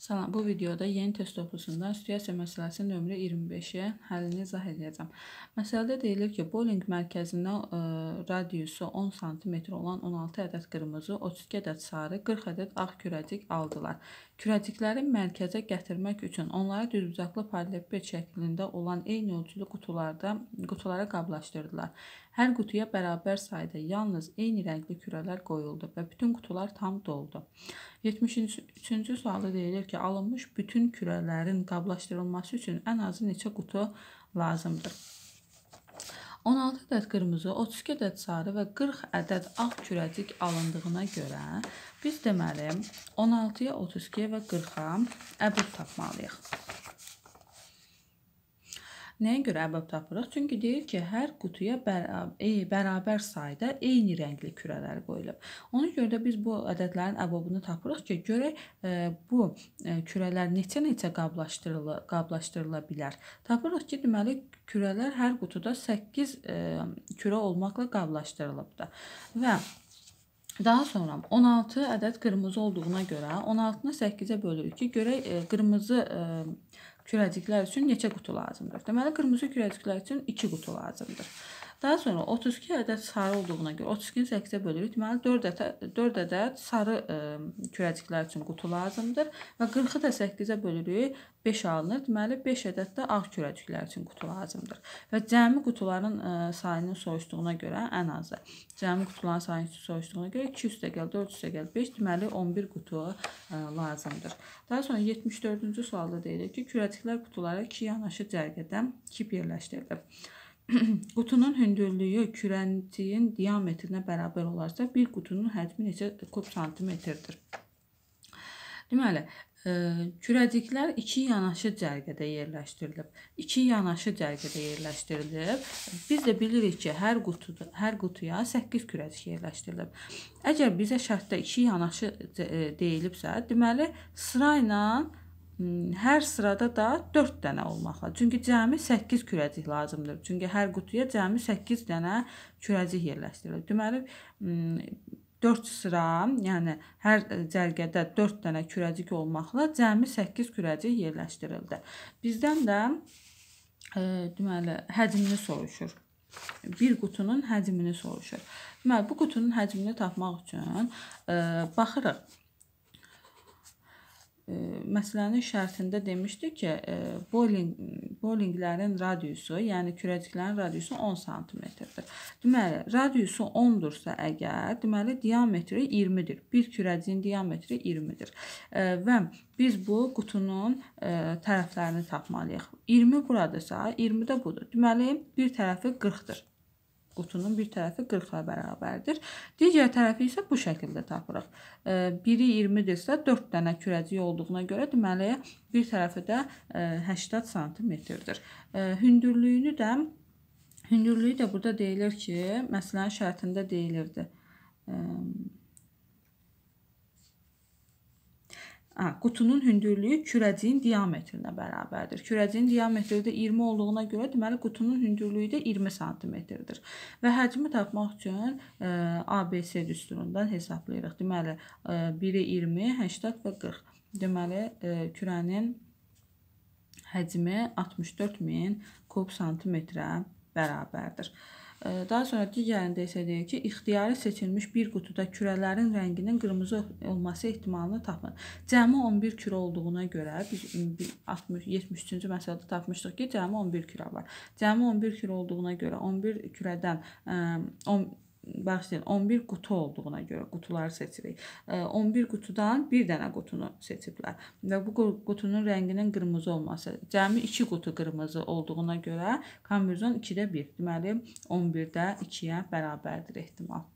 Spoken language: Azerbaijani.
Salam, bu videoda yeni test toplusunda situasiya məsələsi nömrə 25-ə həllini izah edəcəm. Məsələdə deyilir ki, bowling mərkəzindən ə, e, radiusu 10 sm olan 16 ədəd qırmızı, 32 ədəd sarı, 40 ədəd ağ kürəcik aldılar. Kürəcikləri mərkəzə gətirmək üçün onları düzbucaqlı paralelopiped şəklində olan eyni ölçülü qutularda qutulara qablaşdırdılar. Hər qutuya bərabər sayda yalnız eyni rəngli kürələr qoyuldu və bütün qutular tam doldu. 73-cü sualda deyilir ki, alınmış bütün kürələrin qablaşdırılması üçün ən azı neçə qutu lazımdır? 16 ədəd qırmızı, 32 ədəd sarı və 40 ədəd ağ kürəcik alındığına görə biz deməli 16-ya, 32-yə və 40-a əbid tapmalıyıq. Nəyə görə ərbab tapırıq? Çünki deyir ki, hər qutuya e, bərabər sayda eyni rəngli kürələr qoyulub. Ona görə də biz bu ədədlərin ərbabını tapırıq ki, görək e, bu e, kürələr neçə-neçə qablaşdırıla, qablaşdırıla bilər. Tapırıq ki, deməli kürələr hər qutuda 8 kürə olmaqla qablaşdırılıbdır. Və Daha sonra 16 ədəd qırmızı olduğuna görə 16-nı 8-ə bölürük ki, görək qırmızı kürəciklər üçün neçə qutu lazımdır? Deməli, qırmızı kürəciklər üçün 2 qutu lazımdır. Daha sonra 32 ədəd sarı olduğuna görə 32-ni 8-ə bölürük. Deməli 4 ədəd 4 ədəd sarı ə, e, kürəciklər üçün qutu lazımdır və 40-ı da 8-ə bölürük. 5 alınır. Deməli 5 ədəd də ağ kürəciklər üçün qutu lazımdır. Və cəmi qutuların ə, e, sayının soruşduğuna görə ən azı. Cəmi qutuların sayının soruşduğuna görə 200 də gəl, 400 də gəl, 5 deməli 11 qutu ə, e, lazımdır. Daha sonra 74-cü sualda deyilir ki, kürəciklər qutulara iki yanaşı cərgədən kip yerləşdirilir. Qutunun hündürlüyü kürəntiyin diametrinə bərabər olarsa, bir qutunun həcmi neçə kub santimetrdir? Deməli, e, kürəciklər iki yanaşı cərgədə yerləşdirilib. İki yanaşı cərgədə yerləşdirilib. Biz də bilirik ki, hər qutuda hər qutuya 8 kürəcik yerləşdirilib. Əgər bizə şərtdə iki yanaşı e, deyilibsə, deməli sırayla ilə Hmm, hər sırada da 4 dənə olmaqla. Çünki cəmi 8 kürəcik lazımdır. Çünki hər qutuya cəmi 8 dənə kürəcik yerləşdirilir. Deməli 4 hmm, sıra, yəni hər cərgədə 4 dənə kürəcik olmaqla cəmi 8 kürəcik yerləşdirildi. Bizdən də e, deməli həcmini soruşur bir qutunun həcmini soruşur. Deməli bu qutunun həcmini tapmaq üçün e, baxırıq məsələnin şərtində demişdi ki, bowling bowlinglərin radiusu, yəni kürəciklərin radiusu 10 sm-dir. Deməli, radiusu 10-dursa əgər, deməli diametri 20-dir. Bir kürəciyin diametri 20-dir. Və biz bu qutunun tərəflərini tapmalıyıq. 20 buradasa, 20 də budur. Deməli, bir tərəfi 40-dır qutunun bir tərəfi 40-a bərabərdir. Digər tərəfi isə bu şəkildə tapırıq. E, biri 20-dirsə, 4 dənə kürəcik olduğuna görə deməli bir tərəfi də 80 e, sm-dir. E, hündürlüyünü də hündürlüyü də burada deyilir ki, məsələn şərtində deyilirdi. Hə, qutunun hündürlüyü kürəciyin diametrinə bərabərdir. Kürəciyin diametri də 20 olduğuna görə deməli qutunun hündürlüyü də 20 sm-dir. Və həcmi tapmaq üçün ə, e, ABC düsturundan hesablayırıq. Deməli, ə, 1-i 20, 80 və 40. Deməli, ə, e, kürənin həcmi 64000 kub santimetrə bərabərdir. Daha sonra digərində isə deyir ki, ixtiyari seçilmiş bir qutuda kürələrin rənginin qırmızı olması ehtimalını tapın. Cəmi 11 kürə olduğuna görə biz 60 73-cü məsələdə tapmışdıq ki, cəmi 11 kürə var. Cəmi 11 kürə olduğuna görə 11 kürədən 10 bağışlayın, 11 qutu olduğuna görə qutuları seçirik. 11 qutudan bir dənə qutunu seçiblər və bu qutunun rənginin qırmızı olması, cəmi 2 qutu qırmızı olduğuna görə konverzon 2-də 1, deməli 11-də 2-yə bərabərdir ehtimal.